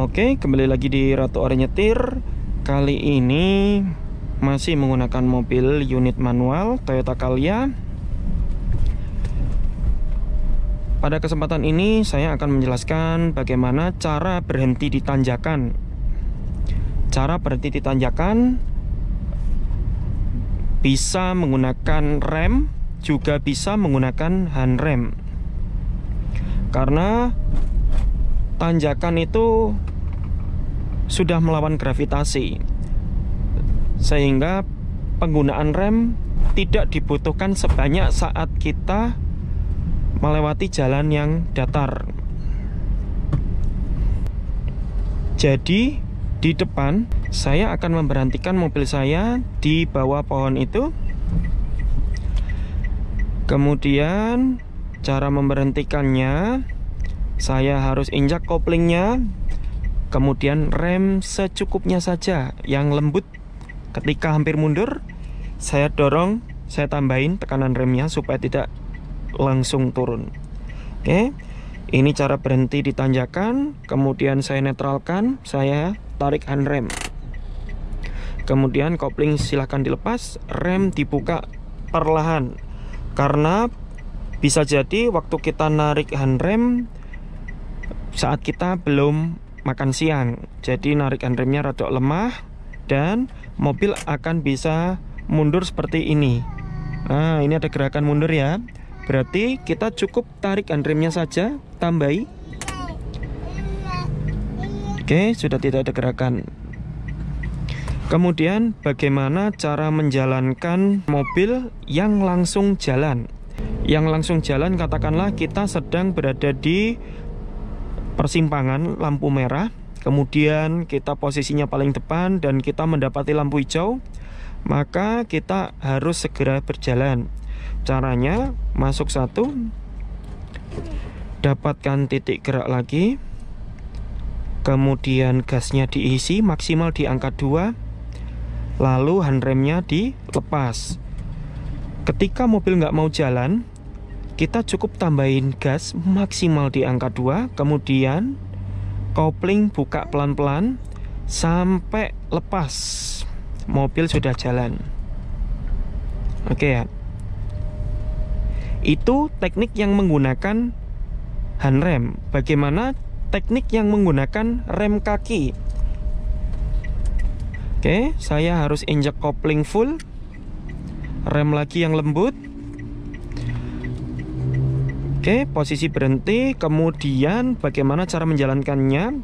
Oke, kembali lagi di Ratu Ora Nyetir. Kali ini masih menggunakan mobil unit manual Toyota Calya. Pada kesempatan ini saya akan menjelaskan bagaimana cara berhenti di tanjakan. Cara berhenti di tanjakan bisa menggunakan rem, juga bisa menggunakan hand rem. Karena tanjakan itu sudah melawan gravitasi sehingga penggunaan rem tidak dibutuhkan sebanyak saat kita melewati jalan yang datar jadi di depan saya akan memberhentikan mobil saya di bawah pohon itu kemudian cara memberhentikannya saya harus injak koplingnya kemudian rem secukupnya saja yang lembut ketika hampir mundur saya dorong saya tambahin tekanan remnya supaya tidak langsung turun oke ini cara berhenti di tanjakan kemudian saya netralkan saya tarik hand rem. kemudian kopling silahkan dilepas rem dibuka perlahan karena bisa jadi waktu kita narik hand rem saat kita belum makan siang jadi narik remnya rada lemah dan mobil akan bisa mundur seperti ini nah ini ada gerakan mundur ya berarti kita cukup tarik remnya saja tambahi oke sudah tidak ada gerakan kemudian bagaimana cara menjalankan mobil yang langsung jalan yang langsung jalan katakanlah kita sedang berada di persimpangan lampu merah, kemudian kita posisinya paling depan dan kita mendapati lampu hijau, maka kita harus segera berjalan. Caranya masuk satu, dapatkan titik gerak lagi, kemudian gasnya diisi maksimal di angka 2, lalu handremnya dilepas. Ketika mobil nggak mau jalan, kita cukup tambahin gas maksimal di angka 2 kemudian kopling buka pelan-pelan sampai lepas mobil sudah jalan oke okay ya itu teknik yang menggunakan hand rem bagaimana teknik yang menggunakan rem kaki oke okay, saya harus injek kopling full rem lagi yang lembut Oke, posisi berhenti, kemudian bagaimana cara menjalankannya?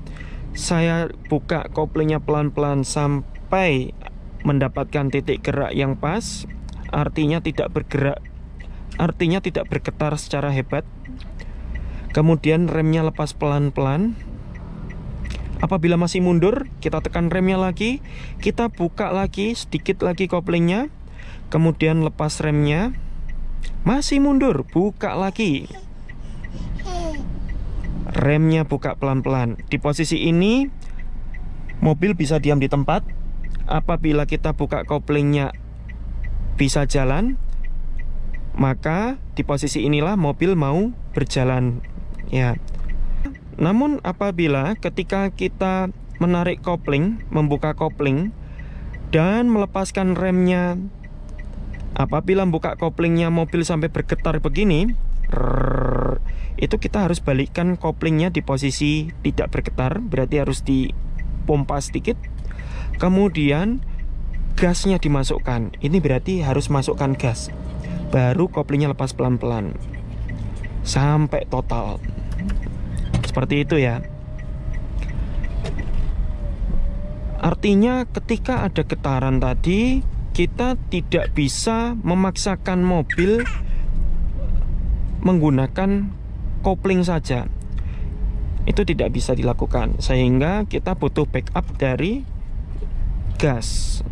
Saya buka koplingnya pelan-pelan sampai mendapatkan titik gerak yang pas, artinya tidak bergerak, artinya tidak bergetar secara hebat. Kemudian remnya lepas pelan-pelan. Apabila masih mundur, kita tekan remnya lagi, kita buka lagi sedikit lagi koplingnya, kemudian lepas remnya. Masih mundur, buka lagi remnya buka pelan-pelan. Di posisi ini mobil bisa diam di tempat. Apabila kita buka koplingnya bisa jalan, maka di posisi inilah mobil mau berjalan ya. Namun apabila ketika kita menarik kopling, membuka kopling dan melepaskan remnya apabila membuka koplingnya mobil sampai bergetar begini, itu kita harus balikkan koplingnya di posisi tidak bergetar berarti harus dipompa sedikit kemudian gasnya dimasukkan ini berarti harus masukkan gas baru koplingnya lepas pelan-pelan sampai total seperti itu ya artinya ketika ada getaran tadi kita tidak bisa memaksakan mobil menggunakan kopling saja itu tidak bisa dilakukan sehingga kita butuh backup dari gas